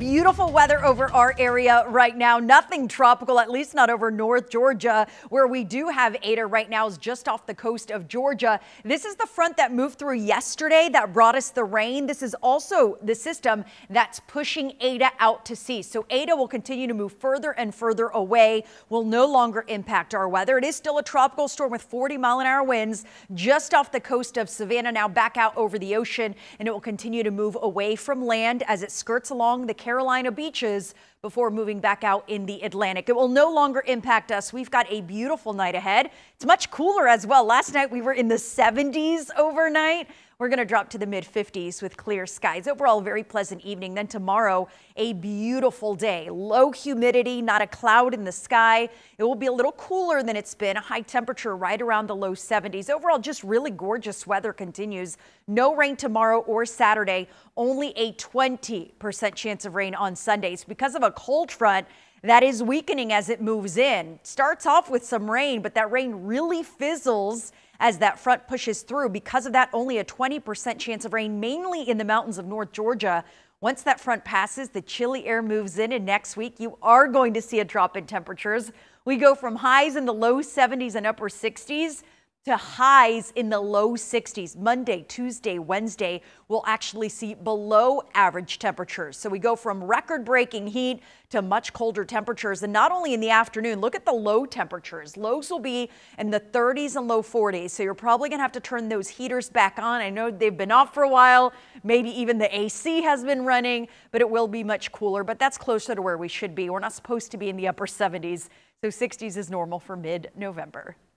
beautiful weather over our area right now. Nothing tropical, at least not over North Georgia, where we do have Ada right now is just off the coast of Georgia. This is the front that moved through yesterday that brought us the rain. This is also the system that's pushing Ada out to sea. So Ada will continue to move further and further away, will no longer impact our weather. It is still a tropical storm with 40 mile an hour winds just off the coast of Savannah, now back out over the ocean, and it will continue to move away from land as it skirts along the Carolina beaches before moving back out in the Atlantic. It will no longer impact us. We've got a beautiful night ahead. It's much cooler as well. Last night we were in the 70s overnight. We're going to drop to the mid 50s with clear skies. Overall, very pleasant evening. Then tomorrow, a beautiful day. Low humidity, not a cloud in the sky. It will be a little cooler than it's been. A high temperature right around the low 70s. Overall, just really gorgeous weather continues. No rain tomorrow or Saturday. Only a 20% chance of rain on Sundays because of a cold front that is weakening as it moves in. Starts off with some rain, but that rain really fizzles as that front pushes through. Because of that, only a 20% chance of rain, mainly in the mountains of North Georgia. Once that front passes, the chilly air moves in, and next week you are going to see a drop in temperatures. We go from highs in the low 70s and upper 60s to highs in the low 60s. Monday, Tuesday, Wednesday, we'll actually see below average temperatures. So we go from record breaking heat to much colder temperatures. And not only in the afternoon, look at the low temperatures. Lows will be in the 30s and low 40s. So you're probably going to have to turn those heaters back on. I know they've been off for a while. Maybe even the AC has been running, but it will be much cooler. But that's closer to where we should be. We're not supposed to be in the upper 70s. So 60s is normal for mid November.